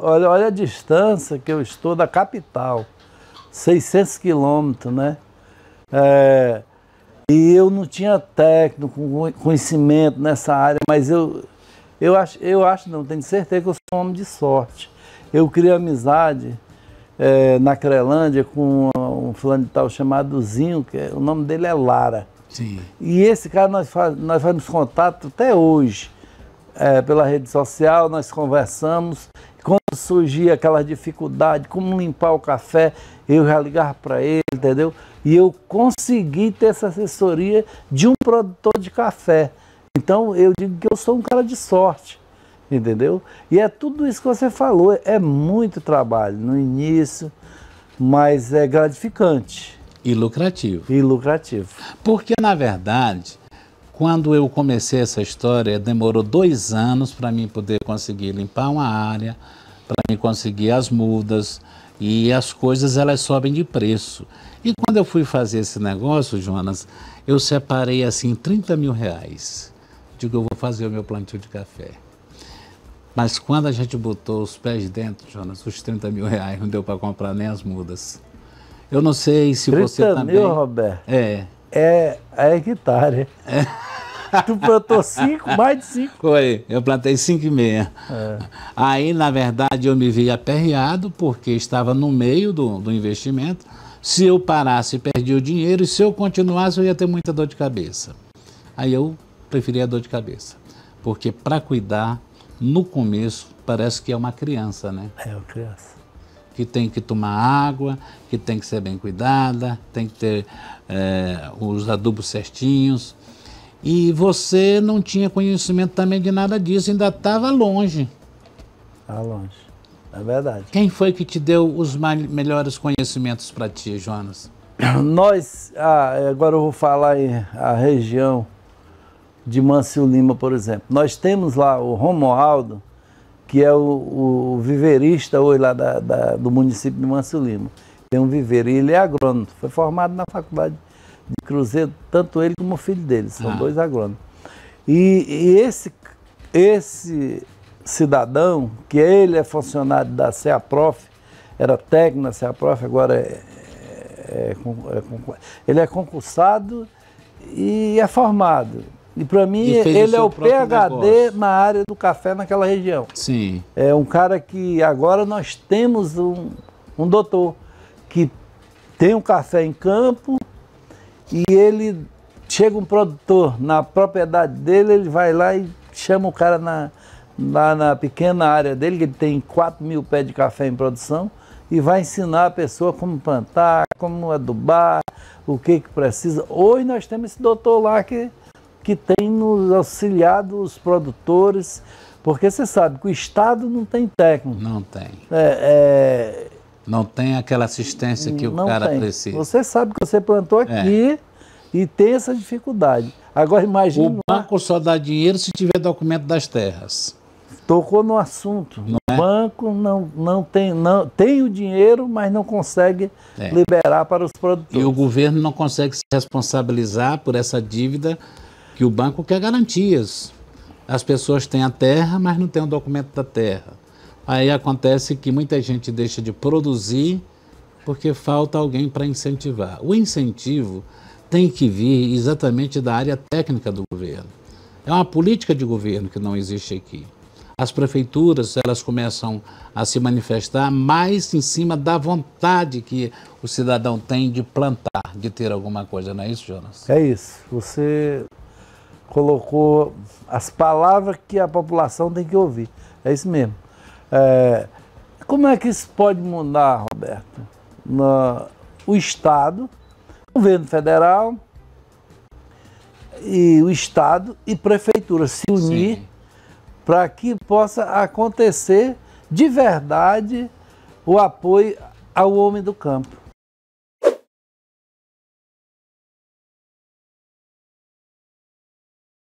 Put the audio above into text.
Olha, olha a distância que eu estou da capital, 600 quilômetros, né? É, e eu não tinha técnico, conhecimento nessa área, mas eu, eu, acho, eu acho, não, tenho certeza que eu sou um homem de sorte. Eu criei amizade é, na Crelândia com um, fulano de tal chamado Zinho, que é, o nome dele é Lara. Sim. E esse cara nós, faz, nós fazemos contato até hoje. É, pela rede social, nós conversamos surgia aquela dificuldade, como limpar o café, eu já ligava para ele, entendeu? E eu consegui ter essa assessoria de um produtor de café. Então eu digo que eu sou um cara de sorte, entendeu? E é tudo isso que você falou, é muito trabalho no início, mas é gratificante. E lucrativo. E lucrativo. Porque, na verdade, quando eu comecei essa história, demorou dois anos para mim poder conseguir limpar uma área, para mim conseguir as mudas e as coisas elas sobem de preço. E quando eu fui fazer esse negócio, Jonas, eu separei assim 30 mil reais. Digo, eu vou fazer o meu plantio de café. Mas quando a gente botou os pés dentro, Jonas, os 30 mil reais não deu para comprar nem as mudas. Eu não sei se você também. 30 mil, Roberto? É. É, é hectare. Tá, é. Né? tu plantou cinco, mais de cinco. Foi, eu plantei cinco e meia. É. Aí, na verdade, eu me vi aperreado, porque estava no meio do, do investimento. Se eu parasse, perdia o dinheiro, e se eu continuasse, eu ia ter muita dor de cabeça. Aí eu preferi a dor de cabeça, porque para cuidar, no começo, parece que é uma criança, né? É, uma criança que tem que tomar água, que tem que ser bem cuidada, tem que ter é, os adubos certinhos, e você não tinha conhecimento também de nada disso, ainda estava longe. Estava tá longe, é verdade. Quem foi que te deu os melhores conhecimentos para ti, Jonas? Nós, ah, agora eu vou falar em a região de Mancio Lima, por exemplo. Nós temos lá o Romualdo, que é o, o viverista hoje lá da, da, do município de Mancio Lima. Tem um viveiro e ele é agrônomo, foi formado na faculdade de Cruzeiro, tanto ele como o filho dele, são ah. dois agrônomos. E, e, esse, esse cidadão, que ele é funcionário da CEAPROF, era técnico da CEAPROF, agora é, é, é, é ele é concursado e é formado. E para mim, e ele é o PHD negócio. na área do café naquela região. Sim. É um cara que agora nós temos um, um doutor que tem um café em campo, e ele chega um produtor na propriedade dele, ele vai lá e chama o cara na, na pequena área dele, que ele tem 4 mil pés de café em produção, e vai ensinar a pessoa como plantar, como adubar, o que, que precisa. Hoje nós temos esse doutor lá que, que tem nos auxiliado os produtores, porque você sabe que o Estado não tem técnico. Não tem. É, é, não tem aquela assistência que o cara tem. precisa. Você sabe que você plantou é. aqui é. e tem essa dificuldade. Agora imagina. O banco só dá dinheiro se tiver documento das terras. Tocou no assunto. Não o é? banco não, não tem não tem o dinheiro, mas não consegue é. liberar para os produtores. E o governo não consegue se responsabilizar por essa dívida que o banco quer garantias. As pessoas têm a terra, mas não têm o documento da terra. Aí acontece que muita gente deixa de produzir porque falta alguém para incentivar. O incentivo tem que vir exatamente da área técnica do governo. É uma política de governo que não existe aqui. As prefeituras, elas começam a se manifestar mais em cima da vontade que o cidadão tem de plantar, de ter alguma coisa, não é isso, Jonas? É isso. Você colocou as palavras que a população tem que ouvir. É isso mesmo. É, como é que isso pode mudar, Roberto? Na, o Estado, o governo federal e o Estado e prefeitura se unir para que possa acontecer de verdade o apoio ao homem do campo.